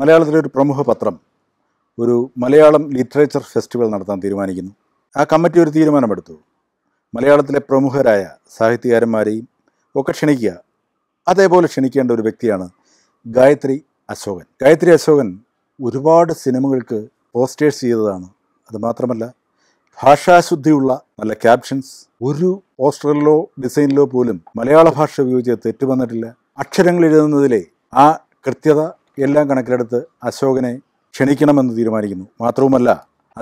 മലയാളത്തിലെ ഒരു പ്രമുഖ പത്രം ഒരു മലയാളം ലിറ്ററേച്ചർ ഫെസ്റ്റിവൽ നടത്താൻ തീരുമാനിക്കുന്നു ആ കമ്മിറ്റി ഒരു തീരുമാനമെടുത്തു മലയാളത്തിലെ പ്രമുഖരായ സാഹിത്യകാരന്മാരെയും ഒക്കെ ക്ഷണിക്കുക അതേപോലെ ക്ഷണിക്കേണ്ട ഒരു വ്യക്തിയാണ് ഗായത്രി അശോകൻ ഗായത്രി അശോകൻ ഒരുപാട് സിനിമകൾക്ക് പോസ്റ്റേഴ്സ് ചെയ്തതാണ് അതുമാത്രമല്ല ഭാഷാശുദ്ധിയുള്ള നല്ല ക്യാപ്ഷൻസ് ഒരു പോസ്റ്ററിലോ ഡിസൈനിലോ പോലും മലയാള ഭാഷ ഉപയോഗിച്ച് തെറ്റ് വന്നിട്ടില്ല അക്ഷരങ്ങൾ എഴുതുന്നതിലെ ആ കൃത്യത എല്ലാം കണക്കിലെടുത്ത് അശോകനെ ക്ഷണിക്കണമെന്ന് തീരുമാനിക്കുന്നു മാത്രവുമല്ല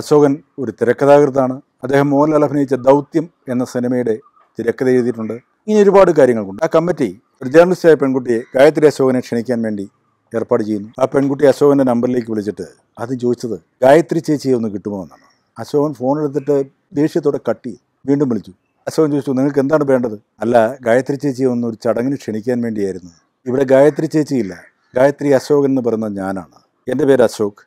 അശോകൻ ഒരു തിരക്കഥാകൃത്താണ് അദ്ദേഹം മോഹൻലാൽ അഭിനയിച്ച ദൗത്യം എന്ന സിനിമയുടെ തിരക്കഥ എഴുതിയിട്ടുണ്ട് ഇനി ഒരുപാട് കാര്യങ്ങൾക്കുണ്ട് ആ കമ്മിറ്റി ഒരു ജേർണലിസ്റ്റായ പെൺകുട്ടിയെ ഗായത്രി അശോകനെ ക്ഷണിക്കാൻ വേണ്ടി ഏർപ്പാട് ചെയ്യുന്നു ആ പെൺകുട്ടി അശോകൻ്റെ നമ്പറിലേക്ക് വിളിച്ചിട്ട് അത് ചോദിച്ചത് ഗായത്രി ചേച്ചിയെ ഒന്ന് കിട്ടുമോ എന്നാണ് അശോകൻ ഫോൺ എടുത്തിട്ട് ദേഷ്യത്തോടെ കട്ടി വീണ്ടും വിളിച്ചു അശോകൻ ചോദിച്ചു നിങ്ങൾക്ക് എന്താണ് വേണ്ടത് അല്ല ഗായത്രി ചേച്ചിയെ ഒന്ന് ഒരു ചടങ്ങിന് ക്ഷണിക്കാൻ വേണ്ടിയായിരുന്നു ഇവിടെ ഗായത്രി ചേച്ചിയില്ല ഗായത്രി അശോക് എന്ന് പറയുന്ന ഞാനാണ് എൻ്റെ പേര് അശോക്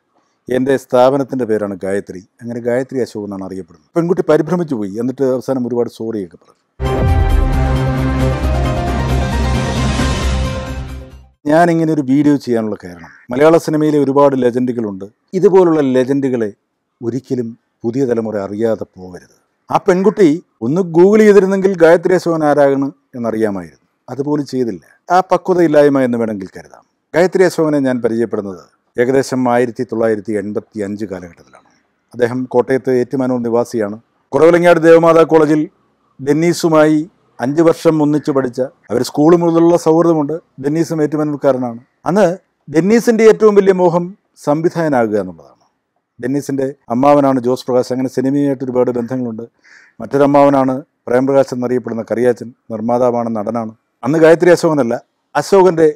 എൻ്റെ സ്ഥാപനത്തിൻ്റെ പേരാണ് ഗായത്രി അങ്ങനെ ഗായത്രി അശോക് എന്നാണ് അറിയപ്പെടുന്നത് പെൺകുട്ടി പരിഭ്രമിച്ചു പോയി എന്നിട്ട് അവസാനം ഒരുപാട് സോറിയൊക്കെ പറഞ്ഞു ഇങ്ങനെ ഒരു വീഡിയോ ചെയ്യാനുള്ള കാരണം മലയാള സിനിമയിലെ ഒരുപാട് ലെജൻഡുകളുണ്ട് ഇതുപോലുള്ള ലെജൻഡുകളെ ഒരിക്കലും പുതിയ തലമുറ അറിയാതെ പോകരുത് ആ പെൺകുട്ടി ഒന്ന് ഗൂഗിൾ ചെയ്തിരുന്നെങ്കിൽ ഗായത്രി അശോകൻ ആരാകണം എന്നറിയാമായിരുന്നു അതുപോലും ചെയ്തില്ല ആ പക്വതയില്ലായ്മ എന്ന് വേണമെങ്കിൽ കരുതാം ഗായത്രി അശോകനെ ഞാൻ പരിചയപ്പെടുന്നത് ഏകദേശം ആയിരത്തി തൊള്ളായിരത്തി എൺപത്തി അഞ്ച് കാലഘട്ടത്തിലാണ് അദ്ദേഹം കോട്ടയത്ത് ഏറ്റുമാനൂർ നിവാസിയാണ് കുറവിലങ്ങാട് ദേവമാതാ കോളേജിൽ ഡെന്നീസുമായി അഞ്ച് വർഷം ഒന്നിച്ച് പഠിച്ച അവർ സ്കൂൾ മുതലുള്ള സൗഹൃദമുണ്ട് ഡെന്നീസും ഏറ്റുമാനൂർക്കാരനാണ് അന്ന് ഡെന്നീസിൻ്റെ ഏറ്റവും വലിയ മോഹം സംവിധായകനാകുക എന്നുള്ളതാണ് ഡെന്നീസിൻ്റെ അമ്മാവനാണ് ജോസ് പ്രകാശ് അങ്ങനെ സിനിമയായിട്ട് ഒരുപാട് ബന്ധങ്ങളുണ്ട് മറ്റൊരമ്മാവനാണ് പ്രേംപ്രകാശ് എന്നറിയപ്പെടുന്ന കറിയാച്ചൻ നിർമ്മാതാവാണ് നടനാണ് അന്ന് ഗായത്രി അശോകനല്ല അശോകൻ്റെ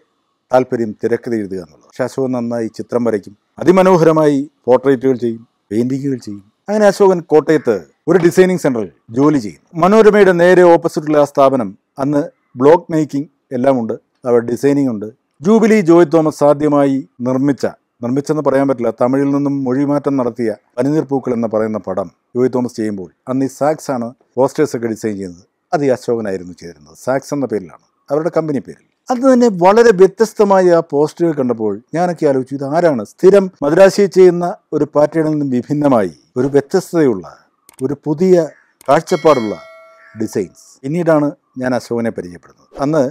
താല്പര്യം തിരക്കഥ എഴുതുക എന്നുള്ളത് അശോകൻ നന്നായി ചിത്രം വരയ്ക്കും അതിമനോഹരമായി പോർട്രേറ്റുകൾ ചെയ്യും പെയിന്റിങ്ങുകൾ ചെയ്യും അങ്ങനെ അശോകൻ കോട്ടയത്ത് ഒരു ഡിസൈനിങ് സെൻറ്ററിൽ ജോലി ചെയ്യും മനോരമയുടെ നേരെ ഓപ്പോസിറ്റുള്ള ആ സ്ഥാപനം അന്ന് ബ്ലോക്ക് മേക്കിംഗ് എല്ലാം ഉണ്ട് അവിടെ ഡിസൈനിങ് ഉണ്ട് ജൂബിലി ജോയ് തോമസ് സാധ്യമായി നിർമ്മിച്ച നിർമ്മിച്ചെന്ന് പറയാൻ പറ്റില്ല തമിഴിൽ നിന്നും മൊഴിമാറ്റം നടത്തിയ പനിനീർ പൂക്കൾ എന്ന് പറയുന്ന പടം ജോയ് തോമസ് ചെയ്യുമ്പോൾ അന്ന് ഈ സാക്സ് ആണ് പോസ്റ്റേഴ്സൊക്കെ ഡിസൈൻ ചെയ്യുന്നത് അത് ഈ അശോകനായിരുന്നു ചെയ്തിരുന്നത് സാക്സ് എന്ന പേരിലാണ് അവരുടെ കമ്പനി പേരിൽ അന്ന് തന്നെ വളരെ വ്യത്യസ്തമായ ആ പോസ്റ്ററുകൾ കണ്ടപ്പോൾ ഞാനൊക്കെ ആലോചിച്ചു ഇത് ആരാണ് സ്ഥിരം മദ്രാശി ചെയ്യുന്ന ഒരു പാറ്റേണിൽ നിന്നും വിഭിന്നമായി ഒരു വ്യത്യസ്തതയുള്ള ഒരു പുതിയ കാഴ്ചപ്പാടുള്ള ഡിസൈൻസ് പിന്നീടാണ് ഞാൻ അശോകനെ പരിചയപ്പെടുന്നത് അന്ന്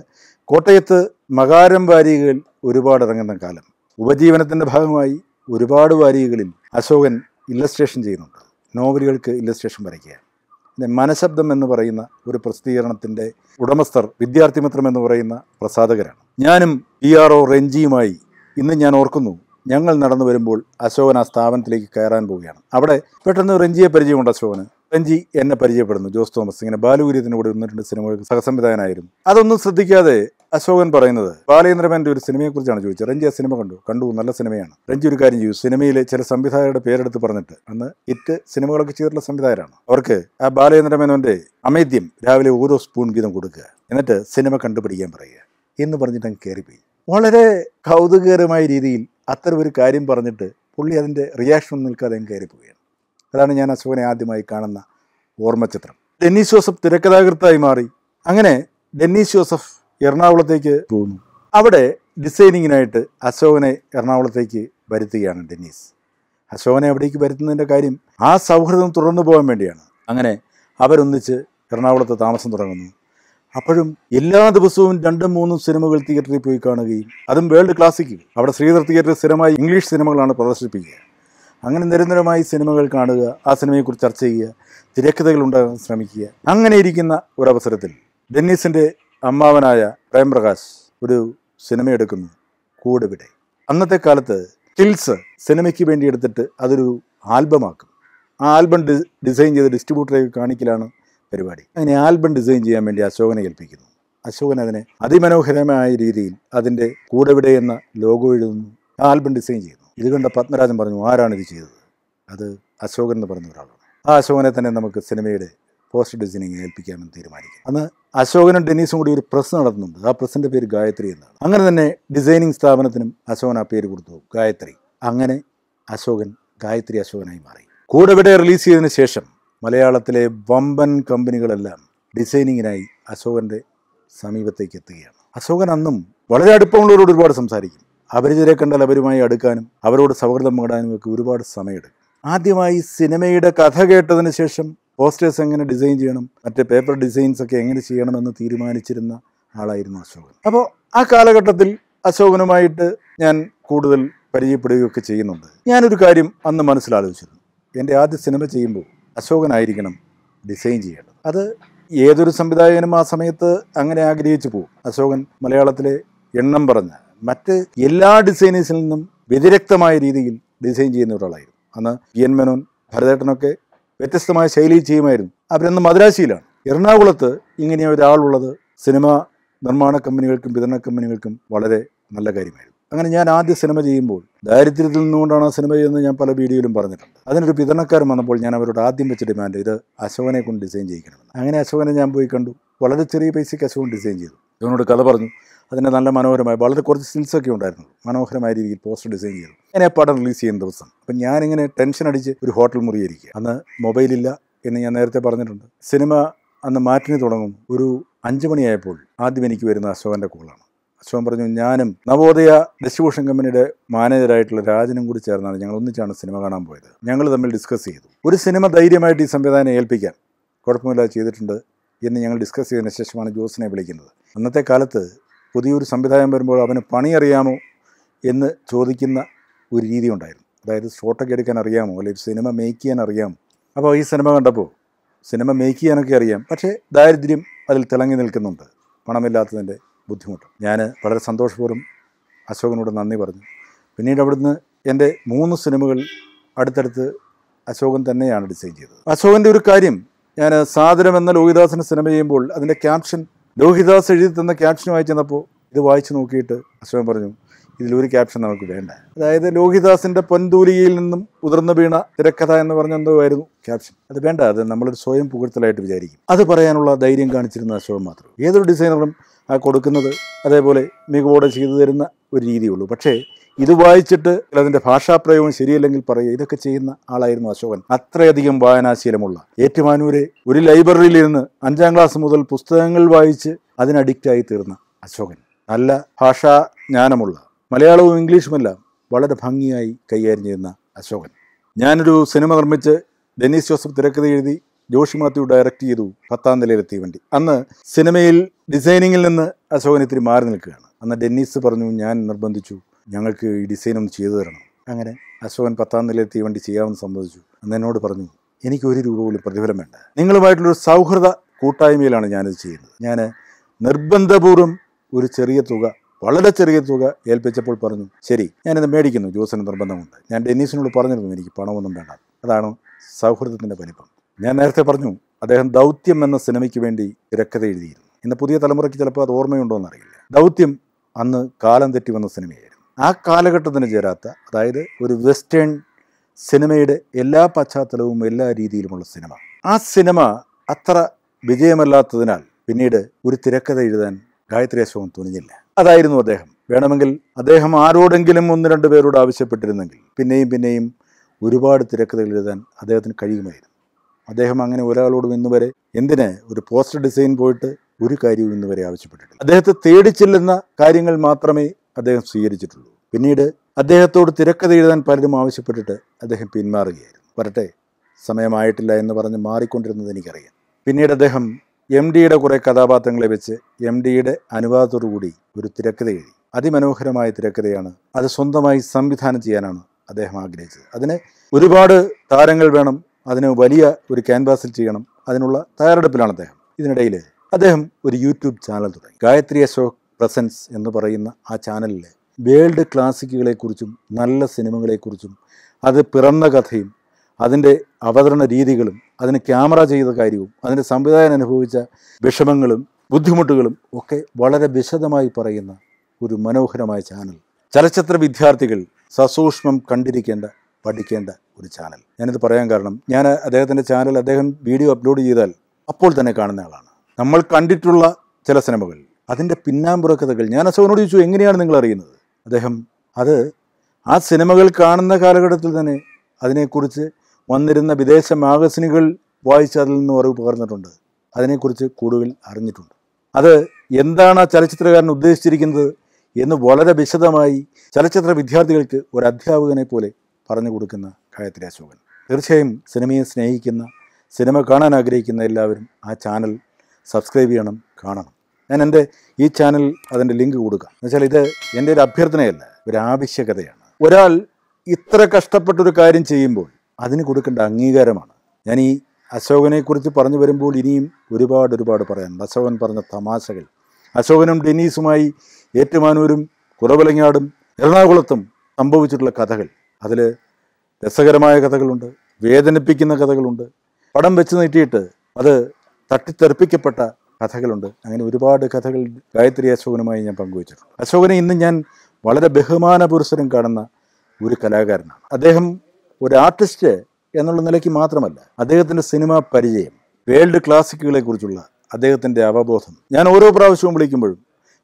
കോട്ടയത്ത് മകാരം വാരികകൾ ഒരുപാട് ഇറങ്ങുന്ന കാലം ഉപജീവനത്തിൻ്റെ ഭാഗമായി ഒരുപാട് വാരികകളിൽ അശോകൻ ഇല്ലസ്ട്രേഷൻ ചെയ്യുന്നുണ്ട് നോവലുകൾക്ക് ഇല്ലസ്ട്രേഷൻ വരയ്ക്കുകയാണ് മനഃശബ്ദം എന്ന് പറയുന്ന ഒരു പ്രസിദ്ധീകരണത്തിൻ്റെ ഉടമസ്ഥർ വിദ്യാർത്ഥിമിത്രം എന്ന് പറയുന്ന പ്രസാധകരാണ് ഞാനും പി ആർ ഒ റെഞ്ചിയുമായി ഇന്ന് ഞാൻ ഓർക്കുന്നു ഞങ്ങൾ നടന്നു വരുമ്പോൾ അശോകൻ ആ സ്ഥാപനത്തിലേക്ക് കയറാൻ പോവുകയാണ് അവിടെ പെട്ടെന്ന് റെഞ്ചിയെ പരിചയമുണ്ട് അശോകന് ബഞ്ചി എന്നെ പരിചയപ്പെടുന്നു ജോസ് തോമസ് ഇങ്ങനെ ബാലുകുര്യത്തിന് കൂടെ വന്നിട്ടുണ്ട് സിനിമകൾക്ക് സഹസംവിധായകനായിരുന്നു അതൊന്നും ശ്രദ്ധിക്കാതെ അശോകൻ പറയുന്നത് ബാലേന്ദ്രമേൻ്റെ ഒരു സിനിമയെക്കുറിച്ചാണ് ചോദിച്ചത് റഞ്ചി ആ സിനിമ കണ്ടു കണ്ടു നല്ല സിനിമയാണ് രഞ്ജി ഒരു കാര്യം ചെയ്യൂ സിനിമയിലെ ചില സംവിധായകരുടെ പേരെടുത്ത് പറഞ്ഞിട്ട് അന്ന് ഇറ്റ് സിനിമകളൊക്കെ ചെയ്തിട്ടുള്ള സംവിധായകരാണ് അവർക്ക് ആ ബാലേന്ദ്രമേനോൻ്റെ അമേദ്യം രാവിലെ ഓരോ സ്പൂൺ ഗീതം കൊടുക്കുക എന്നിട്ട് സിനിമ കണ്ടുപിടിക്കാൻ പറയുക എന്ന് പറഞ്ഞിട്ട് അങ്ങ് കയറിപ്പോയി വളരെ കൗതുകകരമായ രീതിയിൽ അത്തരം ഒരു കാര്യം പറഞ്ഞിട്ട് പുള്ളി അതിൻ്റെ റിയാക്ഷൻ നിൽക്കാതെ അങ്ങ് കയറിപ്പോവുകയാണ് അതാണ് ഞാൻ അശോകനെ ആദ്യമായി കാണുന്ന ഓർമ്മചിത്രം ഡെന്നീസ് ജോസഫ് തിരക്കഥാകൃത്തായി മാറി അങ്ങനെ ഡെന്നീസ് ജോസഫ് എറണാകുളത്തേക്ക് പോകുന്നു അവിടെ ഡിസൈനിങ്ങിനായിട്ട് അശോകനെ എറണാകുളത്തേക്ക് വരുത്തുകയാണ് ഡെന്നീസ് അശോകനെ അവിടേക്ക് വരുത്തുന്നതിൻ്റെ കാര്യം ആ സൗഹൃദം തുടർന്നു പോകാൻ വേണ്ടിയാണ് അങ്ങനെ അവരൊന്നിച്ച് എറണാകുളത്ത് താമസം തുടങ്ങുന്നു അപ്പോഴും എല്ലാ ദിവസവും രണ്ടും മൂന്നും സിനിമകൾ തിയേറ്ററിൽ പോയി കാണുകയും അതും വേൾഡ് ക്ലാസിക്കിൽ അവിടെ ശ്രീധർ തിയേറ്ററിൽ സ്ഥിരമായി ഇംഗ്ലീഷ് സിനിമകളാണ് പ്രദർശിപ്പിക്കുക അങ്ങനെ നിരന്തരമായി സിനിമകൾ കാണുക ആ സിനിമയെക്കുറിച്ച് ചർച്ച ചെയ്യുക തിരക്കഥകൾ ഉണ്ടാകാൻ ശ്രമിക്കുക അങ്ങനെ ഇരിക്കുന്ന ഒരവസരത്തിൽ ഡെന്നീസിൻ്റെ അമ്മാവനായ പ്രേംപ്രകാശ് ഒരു സിനിമ എടുക്കുന്നു കൂടുവിടെ അന്നത്തെ കാലത്ത് ടിൽസ് സിനിമയ്ക്ക് വേണ്ടി എടുത്തിട്ട് അതൊരു ആൽബമാക്കും ആ ആൽബം ഡിസൈൻ ചെയ്ത് ഡിസ്ട്രിബ്യൂട്ടറെ കാണിക്കലാണ് പരിപാടി അങ്ങനെ ആൽബം ഡിസൈൻ ചെയ്യാൻ വേണ്ടി അശോകനെ ഏൽപ്പിക്കുന്നു അശോകൻ അതിനെ അതിമനോഹരമായ രീതിയിൽ അതിൻ്റെ കൂടെവിടെ എന്ന ലോഗോ എഴുതുന്നു ആൽബം ഡിസൈൻ ചെയ്തു ഇത് കണ്ട പത്മരാജൻ പറഞ്ഞു ആരാണ് ഇത് ചെയ്തത് അത് അശോകൻ എന്ന് പറഞ്ഞ ഒരാളാണ് ആ അശോകനെ തന്നെ നമുക്ക് സിനിമയുടെ പോസ്റ്റ് ഡിസൈനിങ് ഏൽപ്പിക്കാമെന്ന് തീരുമാനിക്കും അന്ന് അശോകനും ഡെന്നീസും കൂടി ഒരു പ്രസ് നടത്തുന്നുണ്ട് ആ പ്രസിൻ്റെ പേര് ഗായത്രി എന്നാണ് അങ്ങനെ തന്നെ ഡിസൈനിങ് സ്ഥാപനത്തിനും അശോകൻ ആ പേര് കൊടുത്തു ഗായത്രി അങ്ങനെ അശോകൻ ഗായത്രി അശോകനായി മാറി കൂടെവിടെ റിലീസ് ചെയ്തതിന് ശേഷം മലയാളത്തിലെ വമ്പൻ കമ്പനികളെല്ലാം ഡിസൈനിങ്ങിനായി അശോകൻ്റെ സമീപത്തേക്ക് എത്തുകയാണ് അശോകൻ അന്നും വളരെ അടുപ്പമുള്ളവരോട് ഒരുപാട് സംസാരിക്കും അപരിചിതരെ കണ്ടാൽ അവരുമായി അടുക്കാനും അവരോട് സൗഹൃദം പങ്കിടാനും ഒക്കെ ഒരുപാട് സമയമെടുക്കും ആദ്യമായി സിനിമയുടെ കഥ കേട്ടതിന് ശേഷം പോസ്റ്റേഴ്സ് എങ്ങനെ ഡിസൈൻ ചെയ്യണം മറ്റേ പേപ്പർ ഡിസൈൻസ് ഒക്കെ എങ്ങനെ ചെയ്യണമെന്ന് തീരുമാനിച്ചിരുന്ന ആളായിരുന്നു അശോകൻ അപ്പോൾ ആ കാലഘട്ടത്തിൽ അശോകനുമായിട്ട് ഞാൻ കൂടുതൽ പരിചയപ്പെടുകയൊക്കെ ചെയ്യുന്നുണ്ട് ഞാനൊരു കാര്യം അന്ന് മനസ്സിലാലോചിച്ചിരുന്നു എൻ്റെ ആദ്യ സിനിമ ചെയ്യുമ്പോൾ അശോകനായിരിക്കണം ഡിസൈൻ ചെയ്യേണ്ടത് അത് ഏതൊരു സംവിധായകനും ആ സമയത്ത് അങ്ങനെ ആഗ്രഹിച്ചു പോകും അശോകൻ മലയാളത്തിലെ എണ്ണം പറഞ്ഞ മറ്റ് എല്ലാ ഡിസൈനേഴ്സിൽ നിന്നും വ്യതിരക്തമായ രീതിയിൽ ഡിസൈൻ ചെയ്യുന്ന ഒരാളായിരുന്നു അന്ന് പി എൻ മേനോൻ ഭരതേട്ടനൊക്കെ വ്യത്യസ്തമായ ശൈലിയിൽ ചെയ്യുമായിരുന്നു അവരന്ന് മദ്രാശിയിലാണ് എറണാകുളത്ത് ഇങ്ങനെ ഒരാളുള്ളത് സിനിമ നിർമ്മാണ കമ്പനികൾക്കും വിതരണ കമ്പനികൾക്കും വളരെ നല്ല കാര്യമായിരുന്നു അങ്ങനെ ഞാൻ ആദ്യ സിനിമ ചെയ്യുമ്പോൾ ദാരിദ്ര്യത്തിൽ നിന്നുകൊണ്ടാണ് ആ സിനിമ ചെയ്യുന്നത് ഞാൻ പല വീഡിയോയിലും പറഞ്ഞിട്ടുണ്ട് അതിനൊരു വിതരണക്കാരൻ വന്നപ്പോൾ ഞാൻ അവരോട് ആദ്യം വെച്ച ഡിമാൻഡ് ഇത് അശോകനെ കൊണ്ട് ഡിസൈൻ ചെയ്യിക്കണമെന്ന് അങ്ങനെ അശോകനെ ഞാൻ പോയി കണ്ടു വളരെ ചെറിയ പൈസയ്ക്ക് അശോകൻ ഡിസൈൻ ചെയ്തു അവനോട് കഥ പറഞ്ഞു അതിനെ നല്ല മനോഹരമായി വളരെ കുറച്ച് സ്റ്റിൽസൊക്കെ ഉണ്ടായിരുന്നു മനോഹരമായ രീതിയിൽ പോസ്റ്റർ ഡിസൈൻ ചെയ്തു ഞാൻ പടം റിലീസ് ചെയ്യുന്ന ദിവസം അപ്പം ഞാനിങ്ങനെ ടെൻഷൻ അടിച്ച് ഒരു ഹോട്ടൽ മുറിയായിരിക്കും അന്ന് മൊബൈലില്ല എന്ന് ഞാൻ നേരത്തെ പറഞ്ഞിട്ടുണ്ട് സിനിമ അന്ന് മാറ്റിന് തുടങ്ങും ഒരു അഞ്ച് മണിയായപ്പോൾ ആദ്യം എനിക്ക് വരുന്ന അശോകൻ്റെ കോളാണ് അശോകൻ പറഞ്ഞു ഞാനും നവോദയ ഡിസ്ട്രിബ്യൂഷൻ കമ്പനിയുടെ മാനേജറായിട്ടുള്ള രാജനും കൂടി ചേർന്നാണ് ഞങ്ങൾ ഒന്നിച്ചാണ് സിനിമ കാണാൻ പോയത് ഞങ്ങൾ തമ്മിൽ ഡിസ്കസ് ചെയ്തു ഒരു സിനിമ ധൈര്യമായിട്ട് ഈ സംവിധാനം ഏൽപ്പിക്കാൻ കുഴപ്പമില്ലാതെ ചെയ്തിട്ടുണ്ട് എന്ന് ഞങ്ങൾ ഡിസ്കസ് ചെയ്തതിന് ശേഷമാണ് ജോസിനെ വിളിക്കുന്നത് അന്നത്തെ കാലത്ത് പുതിയൊരു സംവിധാനം വരുമ്പോൾ അവന് പണി അറിയാമോ എന്ന് ചോദിക്കുന്ന ഒരു രീതി ഉണ്ടായിരുന്നു അതായത് ഷോട്ടൊക്കെ എടുക്കാൻ അറിയാമോ അല്ലെങ്കിൽ സിനിമ മേക്ക് ചെയ്യാൻ അറിയാമോ അപ്പോൾ ഈ സിനിമ കണ്ടപ്പോൾ സിനിമ മേക്ക് ചെയ്യാനൊക്കെ അറിയാം പക്ഷേ ദാരിദ്ര്യം അതിൽ തിളങ്ങി നിൽക്കുന്നുണ്ട് പണമില്ലാത്തതിൻ്റെ ബുദ്ധിമുട്ട് ഞാൻ വളരെ സന്തോഷപൂർവ്വം അശോകനോട് നന്ദി പറഞ്ഞു പിന്നീട് അവിടുന്ന് എൻ്റെ മൂന്ന് സിനിമകൾ അടുത്തടുത്ത് അശോകൻ തന്നെയാണ് ഡിസൈൻ ചെയ്തത് അശോകൻ്റെ ഒരു കാര്യം ഞാൻ സാദരം എന്ന ലോഹിദാസിൻ്റെ സിനിമ ചെയ്യുമ്പോൾ അതിൻ്റെ ക്യാപ്ഷൻ ലോഹിദാസ് എഴുതി തന്ന വായിച്ചു തന്നപ്പോൾ ഇത് വായിച്ചു നോക്കിയിട്ട് അശ്വൻ പറഞ്ഞു ഇതിലൊരു ക്യാപ്ഷൻ നമുക്ക് വേണ്ട അതായത് ലോഹിദാസിൻ്റെ പൊന്തൂലികയിൽ നിന്നും ഉതിർന്നു വീണ തിരക്കഥ എന്ന് പറഞ്ഞ എന്തോ ആയിരുന്നു ക്യാപ്ഷൻ അത് വേണ്ട അത് നമ്മളൊരു സ്വയം പുകഴ്ത്തലായിട്ട് വിചാരിക്കും അത് പറയാനുള്ള ധൈര്യം കാണിച്ചിരുന്ന അശോകൻ മാത്രം ഏതൊരു ഡിസൈനറും ആ കൊടുക്കുന്നത് അതേപോലെ മികവോടെ ചെയ്തു തരുന്ന ഒരു രീതിയുള്ളൂ പക്ഷേ ഇത് വായിച്ചിട്ട് അതിൻ്റെ ഭാഷാപ്രയോഗം ശരിയല്ലെങ്കിൽ പറയുക ഇതൊക്കെ ചെയ്യുന്ന ആളായിരുന്നു അശോകൻ അത്രയധികം വായനാശീലമുള്ള ഏറ്റുമാനൂരെ ഒരു ലൈബ്രറിയിൽ ഇരുന്ന് അഞ്ചാം ക്ലാസ് മുതൽ പുസ്തകങ്ങൾ വായിച്ച് അതിനഡിക്റ്റായി തീർന്ന അശോകൻ നല്ല ഭാഷാ ജ്ഞാനമുള്ള മലയാളവും ഇംഗ്ലീഷുമെല്ലാം വളരെ ഭംഗിയായി കൈകാര്യം ചെയ്യുന്ന അശോകൻ ഞാനൊരു സിനിമ നിർമ്മിച്ച് ഡെന്നീസ് ജോസഫ് തിരക്കഥ എഴുതി ജോഷി മാത്യു ഡയറക്റ്റ് ചെയ്തു പത്താം നിലയിലെത്തി വേണ്ടി അന്ന് സിനിമയിൽ ഡിസൈനിങ്ങിൽ നിന്ന് അശോകൻ ഇത്തിരി മാറി നിൽക്കുകയാണ് അന്ന് ഡെന്നീസ് പറഞ്ഞു ഞാൻ നിർബന്ധിച്ചു ഞങ്ങൾക്ക് ഈ ഒന്ന് ചെയ്തു തരണം അങ്ങനെ അശോകൻ പത്താം നിലയിൽ തീവണ്ടി ചെയ്യാമെന്ന് സമ്മതിച്ചു അന്ന് എന്നോട് പറഞ്ഞു എനിക്ക് ഒരു രൂപ പോലും പ്രതിഫലം വേണ്ട നിങ്ങളുമായിട്ടുള്ളൊരു സൗഹൃദ കൂട്ടായ്മയിലാണ് ഞാനിത് ചെയ്യുന്നത് ഞാൻ നിർബന്ധപൂർവ്വം ഒരു ചെറിയ തുക വളരെ ചെറിയ തുക ഏൽപ്പിച്ചപ്പോൾ പറഞ്ഞു ശരി ഞാനിത് മേടിക്കുന്നു ജോസിന് നിർബന്ധമുണ്ട് ഞാൻ ഡെന്നീസിനോട് പറഞ്ഞിരുന്നു എനിക്ക് പണമൊന്നും വേണ്ട അതാണ് സൗഹൃദത്തിൻ്റെ വലിപ്പം ഞാൻ നേരത്തെ പറഞ്ഞു അദ്ദേഹം ദൗത്യം എന്ന സിനിമയ്ക്ക് വേണ്ടി തിരക്കഥ എഴുതിയിരുന്നു ഇന്ന് പുതിയ തലമുറയ്ക്ക് ചിലപ്പോൾ അത് ഓർമ്മയുണ്ടോ എന്നറിയില്ല ദൗത്യം അന്ന് കാലം തെറ്റി വന്ന സിനിമയായിരുന്നു ആ കാലഘട്ടത്തിന് ചേരാത്ത അതായത് ഒരു വെസ്റ്റേൺ സിനിമയുടെ എല്ലാ പശ്ചാത്തലവും എല്ലാ രീതിയിലുമുള്ള സിനിമ ആ സിനിമ അത്ര വിജയമല്ലാത്തതിനാൽ പിന്നീട് ഒരു തിരക്കഥ എഴുതാൻ ഗായത്രി അശോകം തുനിഞ്ഞില്ല അതായിരുന്നു അദ്ദേഹം വേണമെങ്കിൽ അദ്ദേഹം ആരോടെങ്കിലും ഒന്ന് രണ്ട് പേരോട് ആവശ്യപ്പെട്ടിരുന്നെങ്കിൽ പിന്നെയും പിന്നെയും ഒരുപാട് തിരക്കഥകൾ എഴുതാൻ അദ്ദേഹത്തിന് കഴിയുമായിരുന്നു അദ്ദേഹം അങ്ങനെ ഒരാളോടും ഇന്ന് വരെ എന്തിന് ഒരു പോസ്റ്റർ ഡിസൈൻ പോയിട്ട് ഒരു കാര്യവും ഇന്ന് വരെ ആവശ്യപ്പെട്ടിട്ടില്ല അദ്ദേഹത്തെ തേടിച്ചില്ലെന്ന കാര്യങ്ങൾ മാത്രമേ അദ്ദേഹം സ്വീകരിച്ചിട്ടുള്ളൂ പിന്നീട് അദ്ദേഹത്തോട് തിരക്കഥ എഴുതാൻ പലരും ആവശ്യപ്പെട്ടിട്ട് അദ്ദേഹം പിന്മാറുകയായിരുന്നു വരട്ടെ സമയമായിട്ടില്ല എന്ന് പറഞ്ഞ് മാറിക്കൊണ്ടിരുന്നത് എനിക്കറിയാം പിന്നീട് അദ്ദേഹം എം ഡിയുടെ കുറേ കഥാപാത്രങ്ങളെ വെച്ച് എം ഡിയുടെ അനുവാദത്തോടുകൂടി ഒരു തിരക്കഥ എഴുതി അതിമനോഹരമായ തിരക്കഥയാണ് അത് സ്വന്തമായി സംവിധാനം ചെയ്യാനാണ് അദ്ദേഹം ആഗ്രഹിച്ചത് അതിന് ഒരുപാട് താരങ്ങൾ വേണം അതിന് വലിയ ഒരു ക്യാൻവാസിൽ ചെയ്യണം അതിനുള്ള തയ്യാറെടുപ്പിലാണ് അദ്ദേഹം ഇതിനിടയിൽ അദ്ദേഹം ഒരു യൂട്യൂബ് ചാനൽ തുടങ്ങി ഗായത്രി അശോക് പ്രസൻസ് എന്ന് പറയുന്ന ആ ചാനലിൽ വേൾഡ് ക്ലാസിക്കുകളെക്കുറിച്ചും നല്ല സിനിമകളെക്കുറിച്ചും അത് പിറന്ന കഥയും അതിൻ്റെ അവതരണ രീതികളും അതിന് ക്യാമറ ചെയ്ത കാര്യവും അതിൻ്റെ സംവിധാനം അനുഭവിച്ച വിഷമങ്ങളും ബുദ്ധിമുട്ടുകളും ഒക്കെ വളരെ വിശദമായി പറയുന്ന ഒരു മനോഹരമായ ചാനൽ ചലച്ചിത്ര വിദ്യാർത്ഥികൾ സസൂക്ഷ്മം കണ്ടിരിക്കേണ്ട പഠിക്കേണ്ട ഒരു ചാനൽ ഞാനിത് പറയാൻ കാരണം ഞാൻ അദ്ദേഹത്തിൻ്റെ ചാനൽ അദ്ദേഹം വീഡിയോ അപ്ലോഡ് ചെയ്താൽ അപ്പോൾ തന്നെ കാണുന്ന ആളാണ് നമ്മൾ കണ്ടിട്ടുള്ള ചില സിനിമകൾ അതിൻ്റെ പിന്നാമ്പുറ കഥകൾ ഞാൻ അസുഖനോട് ചോദിച്ചു എങ്ങനെയാണ് നിങ്ങൾ അറിയുന്നത് അദ്ദേഹം അത് ആ സിനിമകൾ കാണുന്ന കാലഘട്ടത്തിൽ തന്നെ അതിനെക്കുറിച്ച് വന്നിരുന്ന വിദേശ മാഗസിനുകൾ വായിച്ച് അതിൽ നിന്ന് അറിവ് പകർന്നിട്ടുണ്ട് അതിനെക്കുറിച്ച് കൂടുതൽ അറിഞ്ഞിട്ടുണ്ട് അത് എന്താണ് ആ ചലച്ചിത്രകാരൻ ഉദ്ദേശിച്ചിരിക്കുന്നത് എന്ന് വളരെ വിശദമായി ചലച്ചിത്ര വിദ്യാർത്ഥികൾക്ക് ഒരു അധ്യാപകനെ പോലെ പറഞ്ഞു കൊടുക്കുന്ന ഗായത്രി അശോകൻ തീർച്ചയായും സിനിമയെ സ്നേഹിക്കുന്ന സിനിമ കാണാൻ ആഗ്രഹിക്കുന്ന എല്ലാവരും ആ ചാനൽ സബ്സ്ക്രൈബ് ചെയ്യണം കാണണം ഞാൻ എൻ്റെ ഈ ചാനൽ അതിൻ്റെ ലിങ്ക് കൊടുക്കാം എന്ന് വെച്ചാൽ ഇത് എൻ്റെ ഒരു അഭ്യർത്ഥനയല്ല ഒരു ആവശ്യകതയാണ് ഒരാൾ ഇത്ര കഷ്ടപ്പെട്ടൊരു കാര്യം ചെയ്യുമ്പോൾ അതിന് കൊടുക്കേണ്ട അംഗീകാരമാണ് ഞാൻ ഈ അശോകനെക്കുറിച്ച് പറഞ്ഞു വരുമ്പോൾ ഇനിയും ഒരുപാട് ഒരുപാട് പറയാനുണ്ട് അശോകൻ പറഞ്ഞ തമാശകൾ അശോകനും ഡെനീസുമായി ഏറ്റുമാനൂരും കുറവിലങ്ങാടും എറണാകുളത്തും സംഭവിച്ചിട്ടുള്ള കഥകൾ അതിൽ രസകരമായ കഥകളുണ്ട് വേദനിപ്പിക്കുന്ന കഥകളുണ്ട് പടം വെച്ച് നീട്ടിയിട്ട് അത് തട്ടിത്തെറിപ്പിക്കപ്പെട്ട കഥകളുണ്ട് അങ്ങനെ ഒരുപാട് കഥകൾ ഗായത്രി അശോകനുമായി ഞാൻ പങ്കുവച്ചിട്ടുണ്ട് അശോകനെ ഇന്ന് ഞാൻ വളരെ ബഹുമാന പുരുഷനും കാണുന്ന ഒരു കലാകാരനാണ് അദ്ദേഹം ഒരു ആർട്ടിസ്റ്റ് എന്നുള്ള നിലയ്ക്ക് മാത്രമല്ല അദ്ദേഹത്തിൻ്റെ സിനിമാ പരിചയം വേൾഡ് ക്ലാസിക്കുകളെ കുറിച്ചുള്ള അദ്ദേഹത്തിൻ്റെ അവബോധം ഞാൻ ഓരോ പ്രാവശ്യവും വിളിക്കുമ്പോഴും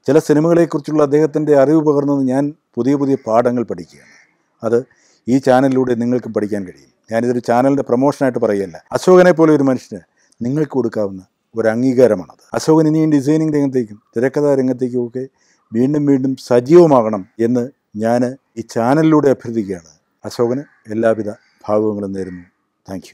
ചില സിനിമകളെക്കുറിച്ചുള്ള അദ്ദേഹത്തിൻ്റെ അറിവ് പകർന്നത് ഞാൻ പുതിയ പുതിയ പാഠങ്ങൾ പഠിക്കുകയാണ് അത് ഈ ചാനലിലൂടെ നിങ്ങൾക്ക് പഠിക്കാൻ കഴിയും ഞാനിതൊരു ചാനലിൻ്റെ പ്രൊമോഷനായിട്ട് പറയുകയല്ല അശോകനെ പോലെ ഒരു മനുഷ്യന് നിങ്ങൾക്ക് കൊടുക്കാവുന്ന ഒരു അംഗീകാരമാണത് അശോകൻ ഇനിയും ഡിസൈനിങ് രംഗത്തേക്കും തിരക്കഥാ രംഗത്തേക്കും ഒക്കെ വീണ്ടും വീണ്ടും സജീവമാകണം എന്ന് ഞാൻ ഈ ചാനലിലൂടെ അഭ്യർത്ഥിക്കുകയാണ് അശോകന് എല്ലാവിധ ഭാവങ്ങളും നേരുന്നു താങ്ക്